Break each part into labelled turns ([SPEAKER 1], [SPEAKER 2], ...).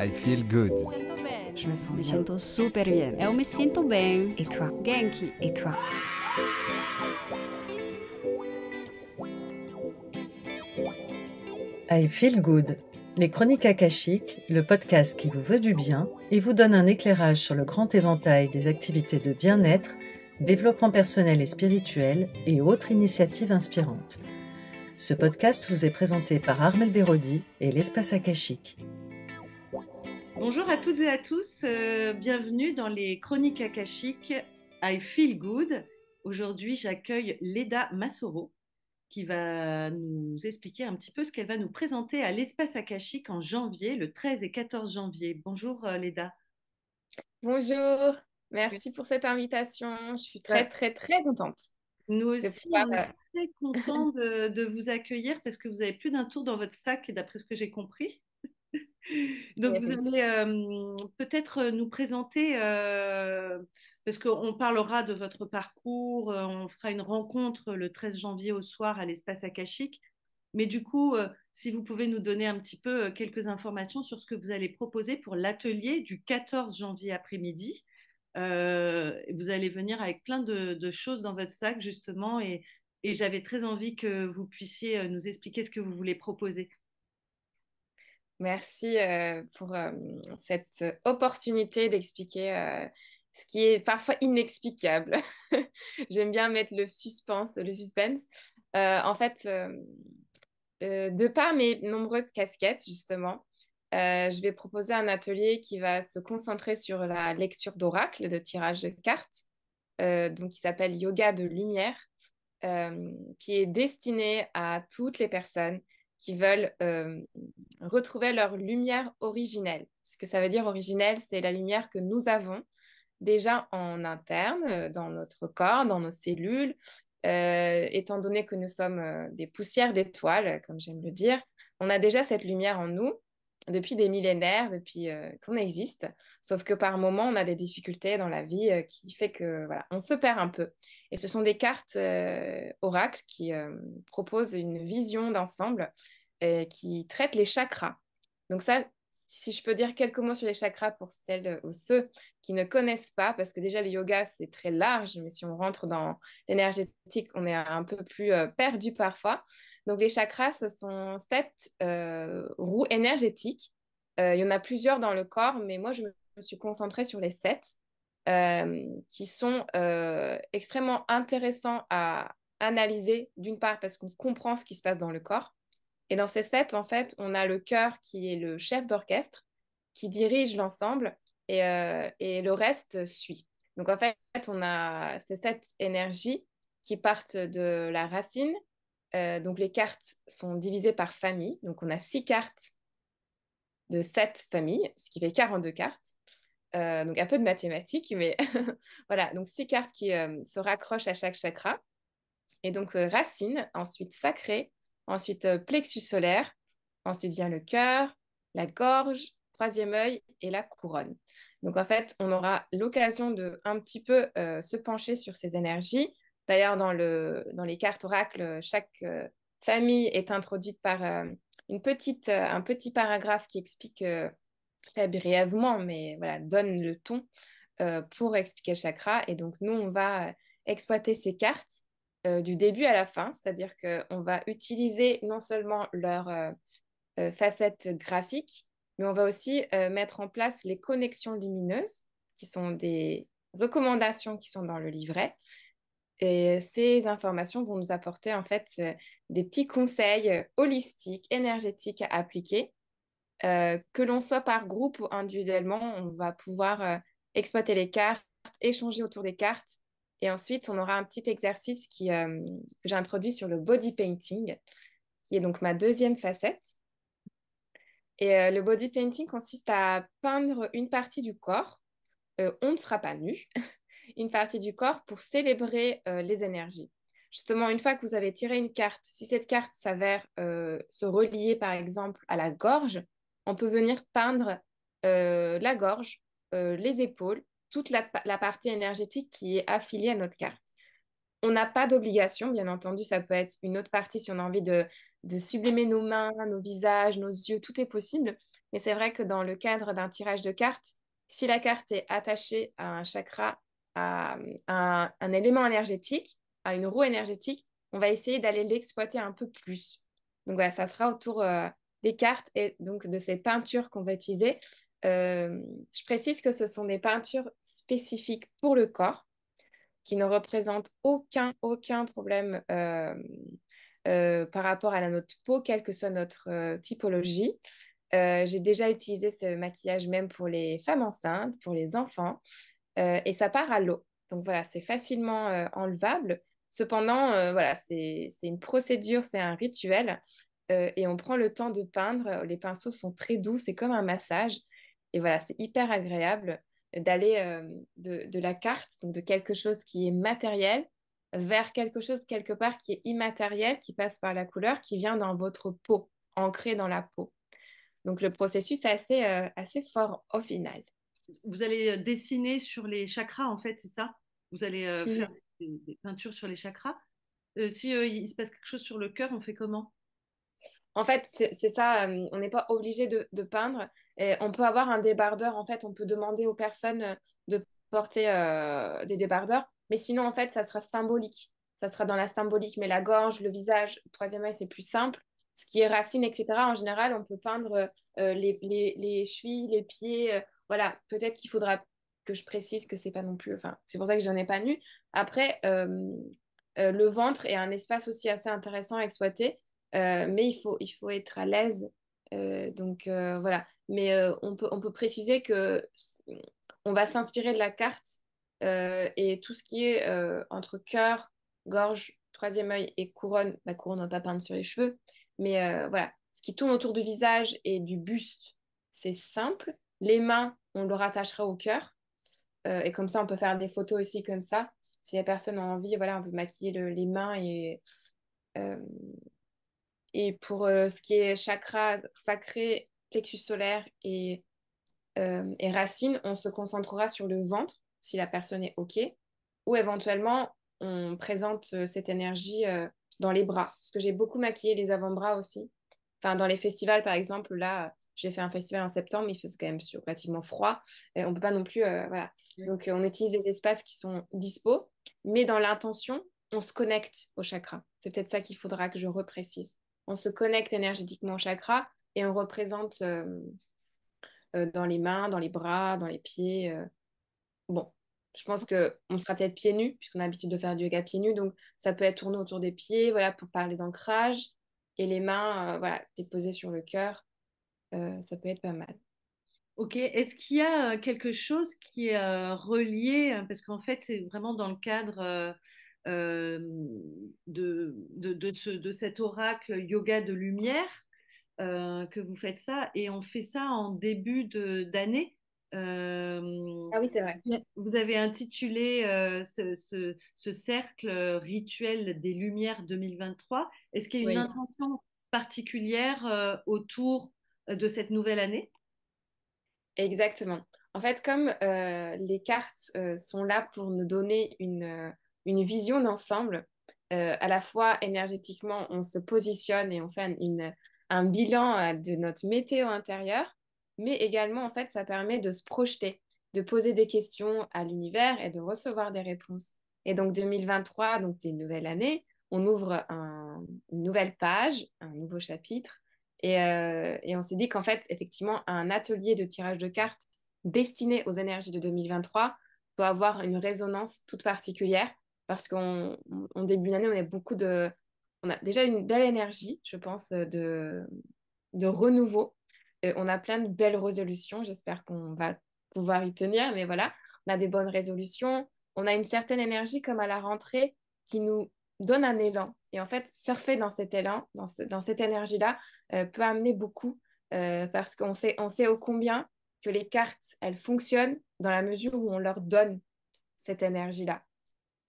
[SPEAKER 1] I feel good. Je me sens bien. Me super bien. Et toi? Genki. Et toi?
[SPEAKER 2] I feel good. Les chroniques akashiques, le podcast qui vous veut du bien et vous donne un éclairage sur le grand éventail des activités de bien-être, développement personnel et spirituel et autres initiatives inspirantes. Ce podcast vous est présenté par Armel Berodi et l'Espace Akashique. Bonjour à toutes et à tous, euh, bienvenue dans les Chroniques Akashiques I Feel Good. Aujourd'hui, j'accueille Leda Massoro qui va nous expliquer un petit peu ce qu'elle va nous présenter à l'espace Akashic en janvier, le 13 et 14 janvier. Bonjour euh, Leda.
[SPEAKER 1] Bonjour, merci pour cette invitation. Je suis très très très contente. Nous aussi, on est euh,
[SPEAKER 2] très contents de, de vous accueillir parce que vous avez plus d'un tour dans votre sac, d'après ce que j'ai compris. Donc, vous allez euh, peut-être euh, nous présenter, euh, parce qu'on parlera de votre parcours, on fera une rencontre le 13 janvier au soir à l'espace Akashic, Mais du coup, si vous pouvez nous donner un petit peu quelques informations sur ce que vous allez proposer pour l'atelier du 14 janvier après-midi. vous allez venir avec plein de, choses dans votre sac, justement, et j'avais très envie que vous puissiez nous expliquer ce que vous voulez proposer.
[SPEAKER 1] Merci euh, pour euh, cette euh, opportunité d'expliquer ce qui est parfois inexplicable. J'aime bien mettre le suspense, le suspense. en fait, de par mes nombreuses casquettes, justement, je vais proposer un atelier qui va se concentrer sur la lecture d'oracle, de tirage de cartes, donc qui s'appelle Yoga de lumière, qui est destiné à toutes les personnes qui veulent euh, retrouver leur lumière originelle. Ce que ça veut dire originelle, c'est la lumière que nous avons déjà en interne, euh, dans notre corps, dans nos cellules. Euh, étant donné que nous sommes des poussières d'étoiles, comme j'aime le dire, on a déjà cette lumière en nous depuis des millénaires, depuis euh, qu'on existe. Sauf que par moments, on a des difficultés dans la vie euh, qui fait que on se perd un peu. Et ce sont des cartes euh, oracles qui proposent une vision d'ensemble qui traitent les chakras. Donc ça, si je peux dire quelques mots sur les chakras pour celles euh, ou ceux qui ne connaissent pas, parce que déjà le yoga c'est très large, mais si on rentre dans l'énergétique, on est un peu plus euh, perdu parfois. Donc les chakras, ce sont sept euh, roues énergétiques. il y en a plusieurs dans le corps, mais moi je me suis concentrée sur les sept, qui sont extrêmement intéressants à analyser, d'une part parce qu'on comprend ce qui se passe dans le corps et dans ces sept, en fait, on a le cœur qui est le chef d'orchestre, qui dirige l'ensemble, et, euh, et, le reste suit. Donc en fait, on a ces sept énergies qui partent de la racine. Euh, donc les cartes sont divisées par famille. Donc on a six cartes de sept familles, ce qui fait 42 cartes. Euh, donc un peu de mathématiques, mais voilà, donc six cartes qui se raccrochent à chaque chakra. Et donc racine, ensuite sacré, ensuite euh, plexus solaire, ensuite vient le cœur, la gorge, troisième œil et la couronne. Donc en fait, on aura l'occasion de un petit peu euh, se pencher sur ces énergies. D'ailleurs, dans, les cartes oracles, chaque euh, famille est introduite par un petit paragraphe qui explique très brièvement, mais voilà, donne le ton pour expliquer le chakra. Et donc nous, on va exploiter ces cartes euh, du début à la fin, c'est-à-dire qu'on va utiliser non seulement leurs euh, euh, facettes graphiques, mais on va aussi mettre en place les connexions lumineuses, qui sont des recommandations qui sont dans le livret. Et ces informations vont nous apporter en fait des petits conseils holistiques, énergétiques à appliquer. que l'on soit par groupe ou individuellement, on va pouvoir exploiter les cartes, échanger autour des cartes et ensuite, on aura un petit exercice qui, euh, que j'ai introduit sur le body painting, qui est donc ma deuxième facette. Et euh, le body painting consiste à peindre une partie du corps, euh, on ne sera pas nu, une partie du corps pour célébrer les énergies. Justement, une fois que vous avez tiré une carte, si cette carte s'avère se relier par exemple à la gorge, on peut venir peindre la gorge, les épaules, toute la, partie énergétique qui est affiliée à notre carte. On n'a pas d'obligation, bien entendu, ça peut être une autre partie si on a envie de, sublimer nos mains, nos visages, nos yeux, tout est possible. Mais c'est vrai que dans le cadre d'un tirage de cartes, si la carte est attachée à un chakra, à, un, élément énergétique, à une roue énergétique, on va essayer d'aller l'exploiter un peu plus. Donc voilà, ça sera autour euh, des cartes et donc de ces peintures qu'on va utiliser. Euh, je précise que ce sont des peintures spécifiques pour le corps qui ne représentent aucun, aucun problème euh, euh, par rapport à la, notre peau, quelle que soit notre typologie. J'ai déjà utilisé ce maquillage même pour les femmes enceintes, pour les enfants, et ça part à l'eau. Donc voilà, c'est facilement enlevable. Cependant, voilà, c'est une procédure, c'est un rituel, et on prend le temps de peindre. Les pinceaux sont très doux, c'est comme un massage. Et voilà, c'est hyper agréable d'aller euh, de, de, la carte, donc de quelque chose qui est matériel, vers quelque chose quelque part qui est immatériel, qui passe par la couleur, qui vient dans votre peau, ancré dans la peau. Donc le processus est assez, euh, assez fort au final. Vous allez euh, dessiner
[SPEAKER 2] sur les chakras, en fait, c'est ça Vous allez faire des, peintures sur les chakras. si il se passe quelque chose sur le cœur, on fait comment
[SPEAKER 1] en fait, c'est ça, euh, on n'est pas obligé de, peindre. on peut avoir un débardeur, en fait, on peut demander aux personnes euh, de porter euh, des débardeurs. Mais sinon, en fait, ça sera symbolique. Ça sera dans la symbolique, mais la gorge, le visage, troisième œil, c'est plus simple. Ce qui est racine, etc., en général, on peut peindre les, chevilles, les pieds. voilà, peut-être qu'il faudra que je précise que c'est pas non plus. Enfin, c'est pour ça que j'en ai pas nu. Après, le ventre est un espace aussi assez intéressant à exploiter. Euh, mais il faut, il faut être à l'aise. Euh, donc euh, voilà. Mais on, peut, on peut préciser que on va s'inspirer de la carte et tout ce qui est entre cœur, gorge, troisième œil et couronne. La bah, couronne, on va pas peindre sur les cheveux. Mais voilà, ce qui tourne autour du visage et du buste, c'est simple. Les mains, on le rattachera au cœur. et comme ça, on peut faire des photos aussi comme ça. Si la personne a envie, voilà, on veut maquiller les mains et et pour euh, ce qui est chakra sacré, plexus solaire euh, et, racine, on se concentrera sur le ventre, si la personne est OK, ou éventuellement, on présente euh, cette énergie dans les bras, parce que j'ai beaucoup maquillé les avant-bras aussi. Enfin, dans les festivals, par exemple, là, j'ai fait un festival en septembre, mais il faisait quand même relativement froid. Et on ne peut pas non plus. voilà. Donc, on utilise des espaces qui sont dispo, mais dans l'intention, on se connecte au chakra. C'est peut-être ça qu'il faudra que je reprécise on se connecte énergétiquement au chakra et on représente euh, euh, dans les mains, dans les bras, dans les pieds. Euh. Bon, je pense qu'on sera peut-être pieds nus, puisqu'on a l'habitude de faire du yoga pieds nus, donc ça peut être tourné autour des pieds, voilà, pour parler d'ancrage, et les mains, voilà, déposées sur le cœur, ça peut être pas mal.
[SPEAKER 2] Ok, est-ce qu'il y a quelque chose qui est relié, parce qu'en fait, c'est vraiment dans le cadre euh, de, de, de, ce, de, cet oracle yoga de lumière euh, que vous faites ça et on fait ça en début d'année. Euh, ah oui, c'est vrai. Vous avez intitulé ce, ce, cercle rituel des lumières 2023. Est-ce qu'il y a une intention particulière autour
[SPEAKER 1] de cette nouvelle année Exactement. En fait, comme les cartes sont là pour nous donner une une vision d'ensemble. Euh, à la fois énergétiquement, on se positionne et on fait une, un bilan euh, de notre météo intérieur, mais également, en fait, ça permet de se projeter, de poser des questions à l'univers et de recevoir des réponses. Et donc 2023, donc c'est une nouvelle année, on ouvre une nouvelle page, un nouveau chapitre, et, euh, et on s'est dit qu'en fait, effectivement, un atelier de tirage de cartes destiné aux énergies de 2023 peut avoir une résonance toute particulière parce qu'en début d'année, on a beaucoup de... On a déjà une belle énergie, je pense, euh, de, de renouveau. on a plein de belles résolutions. J'espère qu'on va pouvoir y tenir, mais voilà, on a des bonnes résolutions. On a une certaine énergie comme à la rentrée qui nous donne un élan. Et en fait, surfer dans cet élan, dans, cette énergie-là, euh, peut amener beaucoup euh, parce qu'on sait, on sait ô combien que les cartes, elles fonctionnent dans la mesure où on leur donne cette énergie-là.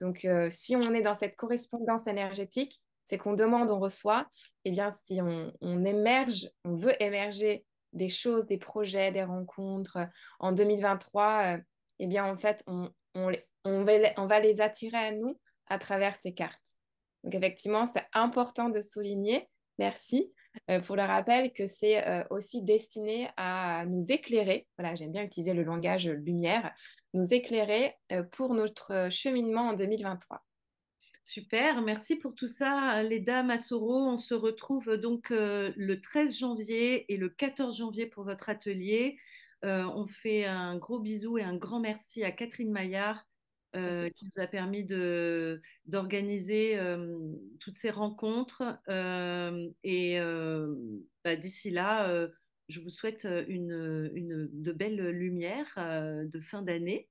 [SPEAKER 1] Donc, euh, si on est dans cette correspondance énergétique, c'est qu'on demande, on reçoit. Et eh bien, si on, émerge, on veut émerger des choses, des projets, des rencontres euh, en 2023, Et euh, eh bien, en fait, on va les attirer à nous à travers ces cartes. Donc, effectivement, c'est important de souligner. Merci. Euh, pour le rappel que c'est euh, aussi destiné à nous éclairer, voilà, j'aime bien utiliser le langage lumière, nous éclairer euh, pour notre cheminement en 2023. Super, merci pour tout
[SPEAKER 2] ça, les dames à Soro. On se retrouve donc le 13 janvier et le 14 janvier pour votre atelier. on fait un gros bisou et un grand merci à Catherine Maillard, euh, qui nous a permis de, d'organiser euh, toutes ces rencontres. Euh, et bah, d'ici là, je vous souhaite une, une de belles lumières de fin d'année.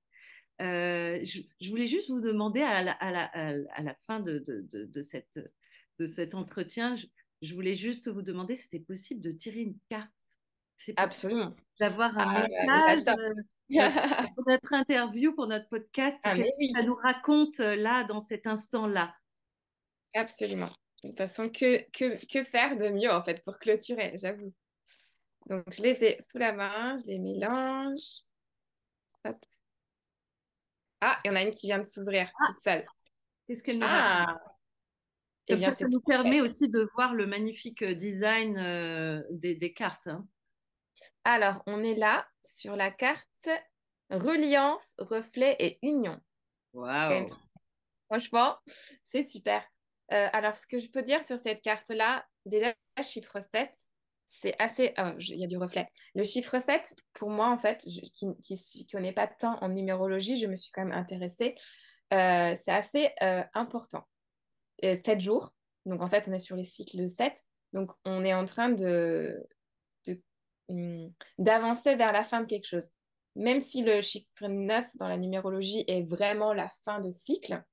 [SPEAKER 2] Je, voulais juste vous demander à la, à la, à la fin de, de, de, cette, de cet entretien, je, voulais juste vous demander si c'était possible de tirer une carte. Absolument. D'avoir un ah, message. pour notre interview,
[SPEAKER 1] pour notre podcast, ah, ça nous raconte euh, là, dans cet instant-là. Absolument. De toute façon, que, que, que, faire de mieux en fait pour clôturer, j'avoue. Donc, je les ai sous la main, je les mélange. Hop. Ah, il y en a une qui vient de s'ouvrir ah. toute seule. Qu'est-ce qu'elle nous ah. Et eh bien, ça, ça nous permet
[SPEAKER 2] aussi de voir le magnifique euh, design euh, des, des, cartes. Hein.
[SPEAKER 1] Alors, on est là sur la carte reliance, reflet et union. Wow. Franchement, c'est super. Euh, alors, ce que je peux dire sur cette carte-là, déjà, le chiffre 7, c'est assez... Euh, il y a du reflet. Le chiffre 7, pour moi, en fait, qui ne connais pas tant en numérologie, je me suis quand même intéressée, euh, c'est assez important. 7 jours, donc en fait, on est sur les cycles de 7, donc on est en train de hmm, d'avancer vers la fin de quelque chose même si le chiffre 9 dans la numérologie est vraiment la fin de cycle,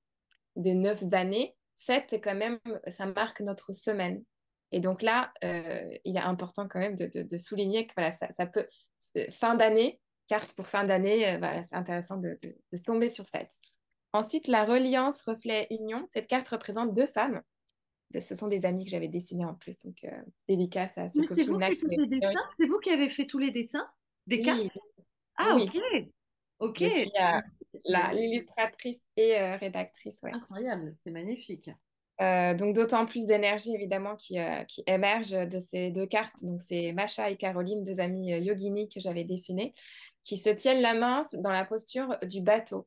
[SPEAKER 1] de 9 années, 7 quand même, ça marque notre semaine. Et donc là, euh, il est important quand même de, souligner que voilà, ça, ça peut, euh, fin d'année, carte pour fin d'année, euh, c'est intéressant de, de, tomber sur 7. Ensuite, la reliance, reflet, union, cette carte représente deux femmes. Ce sont des amies que j'avais dessinées en plus, donc délicat ça. C'est vous, C'est vous qui avez fait tous les dessins des cartes ah, oui. ok. Je suis euh, l'illustratrice et euh, rédactrice. Ouais. Incroyable, c'est magnifique. Euh, donc d'autant plus d'énergie évidemment qui, qui, émerge de ces deux cartes. Donc c'est Macha et Caroline, deux amies yogini que j'avais dessinées, qui se tiennent la main dans la posture du bateau.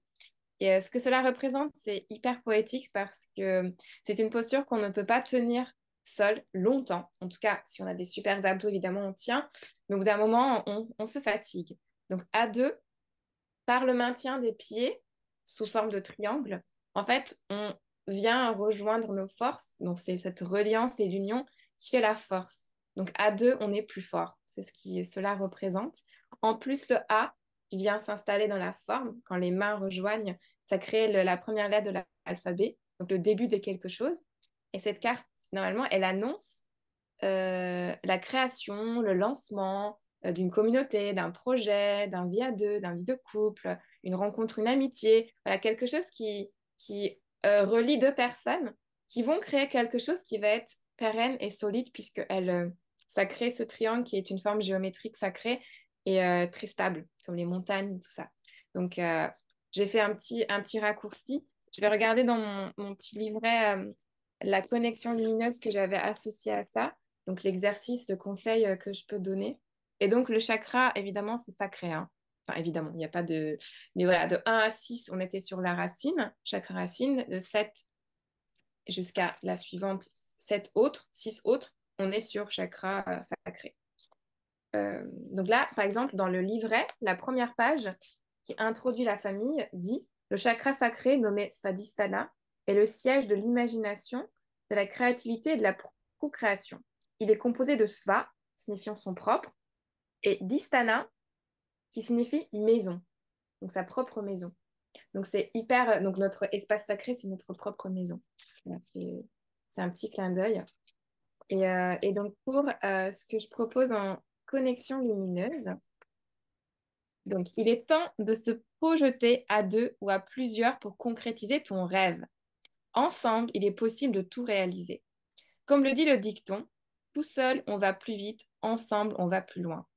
[SPEAKER 1] Et ce que cela représente, c'est hyper poétique parce que c'est une posture qu'on ne peut pas tenir seul longtemps. En tout cas, si on a des super abdos, évidemment, on tient. Mais au bout d'un moment, on se fatigue. Donc A2, par le maintien des pieds sous forme de triangle, en fait, on vient rejoindre nos forces. Donc c'est cette reliance et l'union qui fait la force. Donc A2, on est plus fort. C'est ce que cela représente. En plus, le A qui vient s'installer dans la forme, quand les mains rejoignent, ça crée la première lettre de l'alphabet, donc le début de quelque chose. Et cette carte, normalement, elle annonce euh, la création, le lancement, euh, d'une communauté, d'un projet, d'un vie à deux, d'un vie de couple, une rencontre, une amitié, voilà, quelque chose qui, qui euh, relie deux personnes qui vont créer quelque chose qui va être pérenne et solide puisque elle, euh, ça crée ce triangle qui est une forme géométrique sacrée et très stable, comme les montagnes, tout ça. Donc, j'ai fait un petit, un petit raccourci. Je vais regarder dans mon, petit livret la connexion lumineuse que j'avais associée à ça, donc l'exercice, de conseil que je peux donner. Et donc, le chakra, évidemment, c'est sacré. Hein. Enfin, évidemment, il n'y a pas de. Mais voilà, de 1 à 6, on était sur la racine, chakra racine. De 7 jusqu'à la suivante, 7 autres, 6 autres, on est sur chakra euh, sacré. Euh, donc là, par exemple, dans le livret, la première page qui introduit la famille dit Le chakra sacré nommé Svadhisthana est le siège de l'imagination, de la créativité et de la co-création. Il est composé de Sva, signifiant son propre, et Distana, qui signifie maison, donc sa propre maison. Donc c'est hyper, euh, donc notre espace sacré, c'est notre propre maison. c'est un petit clin d'œil. Et, euh, donc pour euh, ce que je propose en connexion lumineuse, donc il est temps de se projeter à deux ou à plusieurs pour concrétiser ton rêve. Ensemble, il est possible de tout réaliser. Comme le dit le dicton, tout seul, on va plus vite, ensemble, on va plus loin.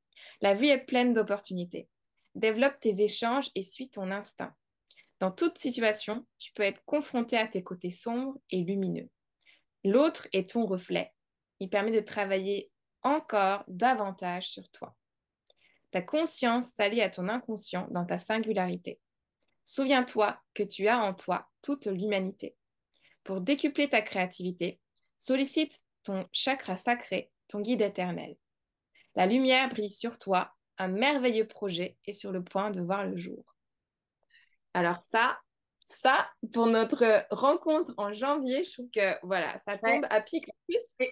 [SPEAKER 1] La vie est pleine d'opportunités. Développe tes échanges et suis ton instinct. Dans toute situation, tu peux être confronté à tes côtés sombres et lumineux. L'autre est ton reflet. Il permet de travailler encore davantage sur toi. Ta conscience t'allie à ton inconscient dans ta singularité. Souviens-toi que tu as en toi toute l'humanité. Pour décupler ta créativité, sollicite ton chakra sacré, ton guide éternel. La lumière brille sur toi, un merveilleux projet est sur le point de voir le jour. Alors ça, ça, pour notre rencontre en janvier, je trouve que voilà, ça tombe à pic.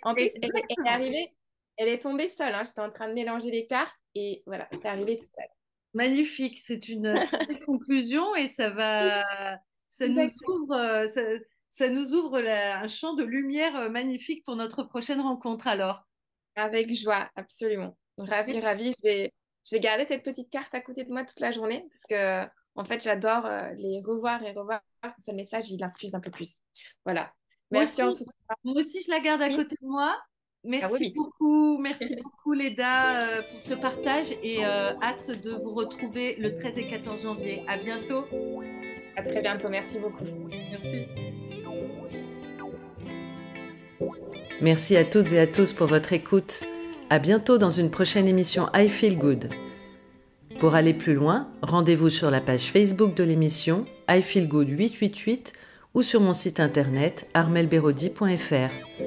[SPEAKER 1] En plus, elle, est arrivée, elle est tombée seule. Hein. J'étais en train de mélanger les cartes et voilà, c'est arrivé tout seul.
[SPEAKER 2] Magnifique, c'est une
[SPEAKER 1] conclusion et ça
[SPEAKER 2] va, ça nous ouvre, euh, ça, nous ouvre un champ de lumière
[SPEAKER 1] euh, magnifique pour notre prochaine rencontre alors. Avec joie, absolument. Ravi, ravi. J'ai, vais gardé cette petite carte à côté de moi toute la journée parce que, en fait, j'adore euh, les revoir et revoir. Ce message, il infuse un peu plus. Voilà. Merci en tout cas. Moi aussi, je la garde à côté de moi. Ah merci
[SPEAKER 2] beaucoup, merci beaucoup Leda euh, pour ce partage et euh, hâte de vous retrouver le 13 et 14 janvier. À bientôt.
[SPEAKER 1] À très bientôt, merci beaucoup.
[SPEAKER 2] Merci à toutes et à tous pour votre écoute. À bientôt dans une prochaine émission I Feel Good. Pour aller plus loin, rendez-vous sur la page Facebook de l'émission I Feel Good 888 ou sur mon site internet armelberodi.fr.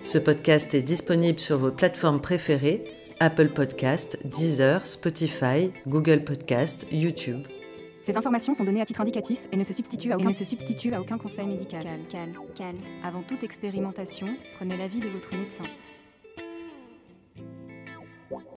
[SPEAKER 2] Ce podcast est disponible sur vos plateformes préférées Apple Podcast, Deezer, Spotify, Google Podcast, YouTube.
[SPEAKER 1] Ces informations sont données à titre indicatif et ne se substituent à aucun, conseil médical. Calme, calme, calme. Avant toute expérimentation, prenez l'avis de votre médecin.